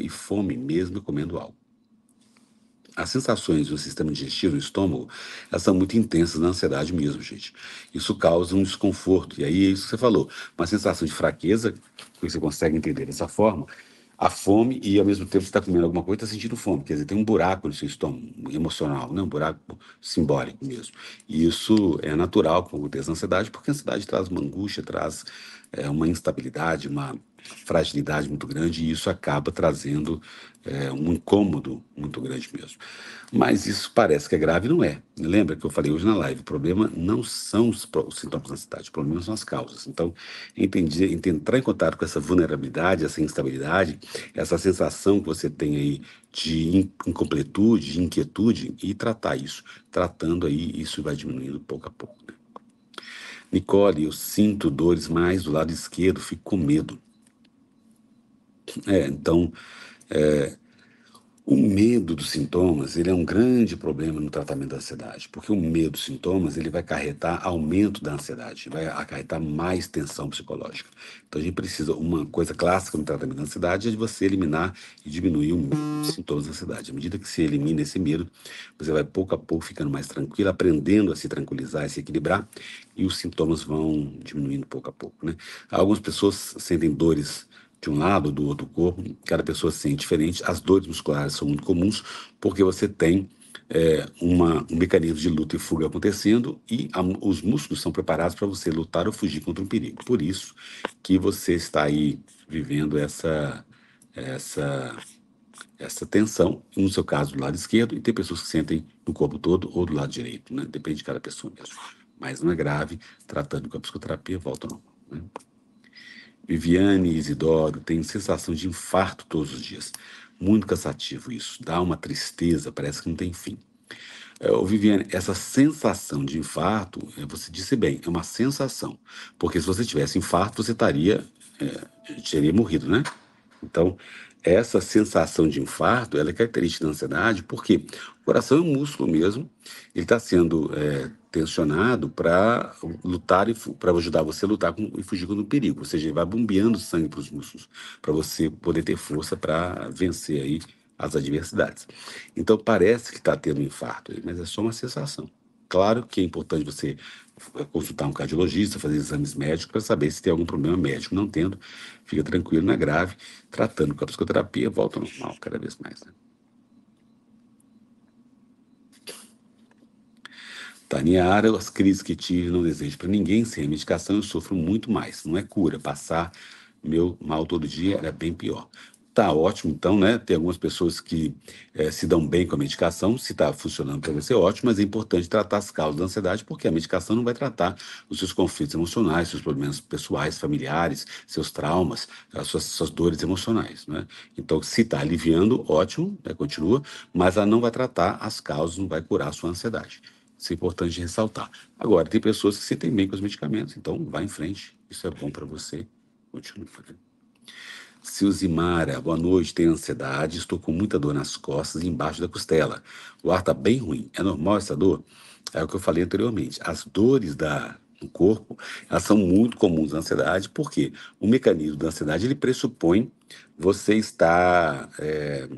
e fome mesmo comendo algo. As sensações do sistema digestivo no estômago, elas são muito intensas na ansiedade mesmo, gente. Isso causa um desconforto, e aí é isso que você falou, uma sensação de fraqueza, que você consegue entender dessa forma, a fome e ao mesmo tempo você está comendo alguma coisa, está sentindo fome, quer dizer, tem um buraco no seu estômago emocional, né? um buraco simbólico mesmo. E isso é natural quando você contexto ansiedade, porque a ansiedade traz uma angústia, traz é, uma instabilidade, uma fragilidade muito grande e isso acaba trazendo é, um incômodo muito grande mesmo. Mas isso parece que é grave, não é. Lembra que eu falei hoje na live, o problema não são os, os sintomas da ansiedade, o problema são as causas. Então, entendi, entrar em contato com essa vulnerabilidade, essa instabilidade, essa sensação que você tem aí de incompletude, de inquietude, e tratar isso. Tratando aí, isso vai diminuindo pouco a pouco. Né? Nicole, eu sinto dores mais do lado esquerdo, fico com medo. É, então, é, o medo dos sintomas ele é um grande problema no tratamento da ansiedade, porque o medo dos sintomas ele vai acarretar aumento da ansiedade, vai acarretar mais tensão psicológica. Então, a gente precisa, uma coisa clássica no tratamento da ansiedade é de você eliminar e diminuir o medo dos sintomas da ansiedade. À medida que se elimina esse medo, você vai pouco a pouco ficando mais tranquilo, aprendendo a se tranquilizar e se equilibrar, e os sintomas vão diminuindo pouco a pouco. Né? Algumas pessoas sentem dores de um lado ou do outro corpo, cada pessoa se sente diferente. As dores musculares são muito comuns porque você tem é, uma, um mecanismo de luta e fuga acontecendo e a, os músculos são preparados para você lutar ou fugir contra um perigo. Por isso que você está aí vivendo essa essa essa tensão, no seu caso do lado esquerdo, e tem pessoas que sentem no corpo todo ou do lado direito, né? depende de cada pessoa mesmo. Mas não é grave, tratando com a psicoterapia, volta ao normal. Né? Viviane e Isidoro têm sensação de infarto todos os dias. Muito cansativo isso, dá uma tristeza, parece que não tem fim. É, ô, Viviane, essa sensação de infarto, é, você disse bem, é uma sensação. Porque se você tivesse infarto, você estaria. É, teria morrido, né? Então, essa sensação de infarto ela é característica da ansiedade, porque o coração é um músculo mesmo, ele está sendo é, tensionado para lutar e para ajudar você a lutar com, e fugir contra o perigo, ou seja, ele vai bombeando sangue para os músculos, para você poder ter força para vencer aí as adversidades. Então parece que está tendo um infarto, mas é só uma sensação. Claro que é importante você eh, consultar um cardiologista, fazer exames médicos para saber se tem algum problema médico. Não tendo, fica tranquilo, não é grave. Tratando com a psicoterapia, volta ao normal cada vez mais. Né? Tania tá, Ara, as crises que tive não desejo para ninguém, sem a medicação eu sofro muito mais. Não é cura, passar meu mal todo dia era bem pior. Tá ótimo, então, né? Tem algumas pessoas que é, se dão bem com a medicação, se está funcionando para você, ótimo, mas é importante tratar as causas da ansiedade, porque a medicação não vai tratar os seus conflitos emocionais, seus problemas pessoais, familiares, seus traumas, as suas, suas dores emocionais, né? Então, se está aliviando, ótimo, né? continua, mas ela não vai tratar as causas, não vai curar a sua ansiedade. Isso é importante ressaltar. Agora, tem pessoas que se têm bem com os medicamentos, então vá em frente, isso é bom para você, continua. fazendo. Né? Silzimara, boa noite, tenho ansiedade, estou com muita dor nas costas e embaixo da costela. O ar está bem ruim, é normal essa dor? É o que eu falei anteriormente, as dores da no corpo, elas são muito comuns na ansiedade, porque o mecanismo da ansiedade ele pressupõe você estar é,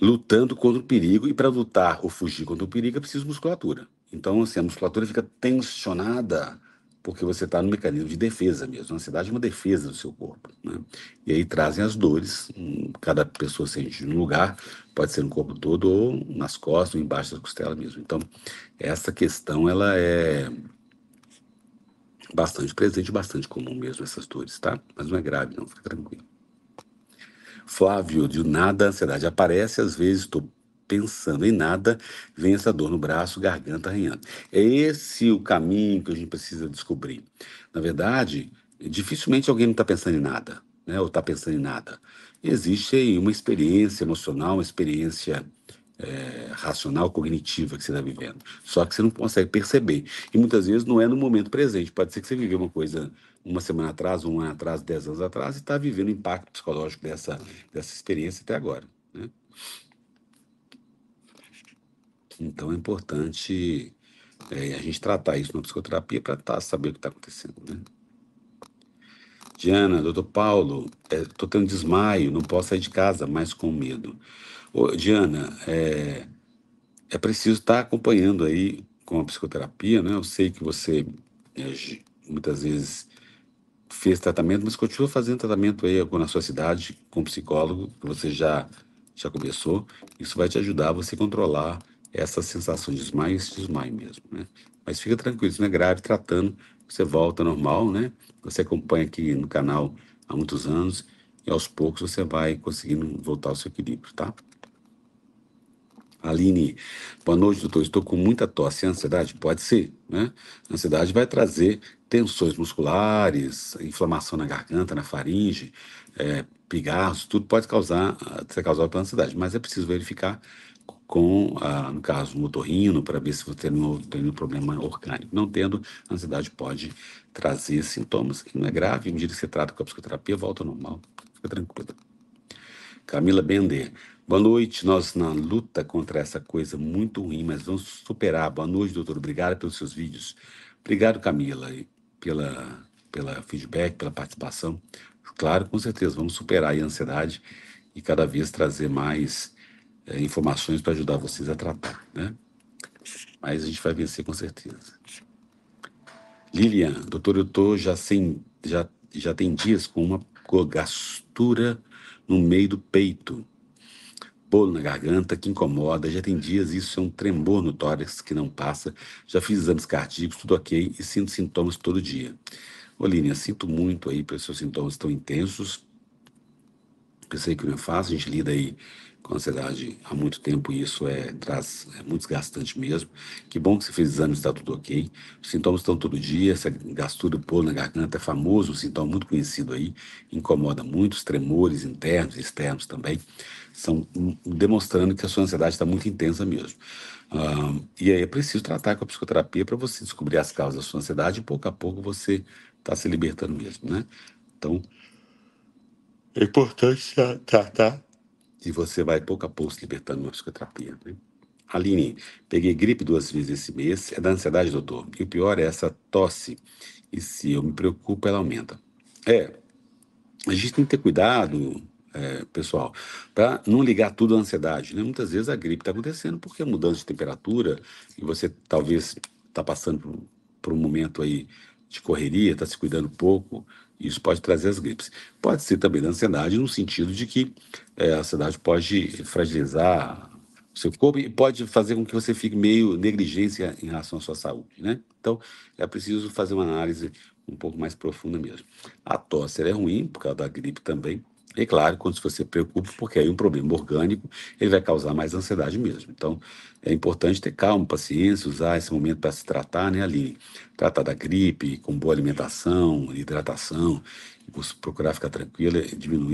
lutando contra o perigo, e para lutar ou fugir contra o perigo é preciso musculatura. Então, assim, a musculatura fica tensionada porque você está no mecanismo de defesa mesmo. A ansiedade é uma defesa do seu corpo. Né? E aí trazem as dores, hum, cada pessoa sente num lugar, pode ser no corpo todo, ou nas costas, ou embaixo da costela mesmo. Então, essa questão ela é bastante presente, bastante comum mesmo, essas dores, tá? Mas não é grave, não, fica tranquilo. Flávio, de nada a ansiedade aparece, às vezes estou pensando em nada, vem essa dor no braço, garganta arranhando. É esse o caminho que a gente precisa descobrir. Na verdade, dificilmente alguém não está pensando em nada, né? ou está pensando em nada. Existe aí uma experiência emocional, uma experiência é, racional, cognitiva que você está vivendo. Só que você não consegue perceber. E muitas vezes não é no momento presente. Pode ser que você viveu uma coisa uma semana atrás, um ano atrás, dez anos atrás, e está vivendo o impacto psicológico dessa, dessa experiência até agora. Né? Então é importante é, a gente tratar isso na psicoterapia para tá, saber o que está acontecendo. Né? Diana, doutor Paulo, estou é, tendo desmaio, não posso sair de casa mais com medo. Ô, Diana, é, é preciso estar tá acompanhando aí com a psicoterapia, né? Eu sei que você é, muitas vezes fez tratamento, mas continua fazendo tratamento aí na sua cidade com psicólogo que você já já começou. Isso vai te ajudar a você controlar essa sensação de desmaio, esse desmaio mesmo, né? Mas fica tranquilo, isso não é grave, tratando, você volta normal, né? Você acompanha aqui no canal há muitos anos e aos poucos você vai conseguindo voltar ao seu equilíbrio, tá? Aline, boa noite, doutor. Estou com muita tosse e ansiedade? Pode ser, né? A ansiedade vai trazer tensões musculares, inflamação na garganta, na faringe, é, pigarros, tudo pode causar, eh, ser causado pela ansiedade, mas é preciso verificar com, ah, no caso, um otorrino, para ver se você um tem um problema orgânico. Não tendo, a ansiedade pode trazer sintomas que não é grave, à medida que você trata com a psicoterapia, volta ao normal, fica tranquila. Camila Bender. Boa noite, nós na luta contra essa coisa muito ruim, mas vamos superar. Boa noite, doutor. Obrigado pelos seus vídeos. Obrigado, Camila, pela, pela feedback, pela participação. Claro, com certeza, vamos superar a ansiedade e cada vez trazer mais é, informações para ajudar vocês a tratar, né? Mas a gente vai vencer com certeza. Lilian, doutor, eu tô já sem, já, já tem dias com uma gastura no meio do peito, bolo na garganta que incomoda, já tem dias isso é um tremor no tórax que não passa, já fiz exames cardíacos, tudo ok e sinto sintomas todo dia. Ô Lilian, sinto muito aí, pelos seus sintomas estão intensos, eu sei que não é fácil, a gente lida aí com ansiedade há muito tempo e isso é, traz, é muito desgastante mesmo. Que bom que você fez exames, está tudo ok. Os sintomas estão todo dia, essa gastura, pôr na garganta é famoso, um sintoma muito conhecido aí, incomoda muito, os tremores internos e externos também, são demonstrando que a sua ansiedade está muito intensa mesmo. Ah, e aí é preciso tratar com a psicoterapia para você descobrir as causas da sua ansiedade e pouco a pouco você está se libertando mesmo, né? Então, é importante tratar tá, tá. e você vai pouco a pouco se libertando da psicoterapia. Né? Aline, peguei gripe duas vezes esse mês. É da ansiedade, doutor. E o pior é essa tosse. E se eu me preocupo, ela aumenta. É, a gente tem que ter cuidado, é, pessoal, para não ligar tudo à ansiedade. Né? Muitas vezes a gripe está acontecendo porque é mudança de temperatura e você talvez está passando por, por um momento aí de correria, está se cuidando pouco isso pode trazer as gripes. Pode ser também da ansiedade, no sentido de que é, a ansiedade pode fragilizar o seu corpo e pode fazer com que você fique meio negligência em relação à sua saúde, né? Então, é preciso fazer uma análise um pouco mais profunda mesmo. A tosse é ruim, por causa da gripe também, e claro, quando você se preocupa, porque aí um problema orgânico, ele vai causar mais ansiedade mesmo. Então, é importante ter calma, paciência, usar esse momento para se tratar, né, Aline? Tratar da gripe, com boa alimentação, hidratação, procurar ficar tranquila, é, diminuir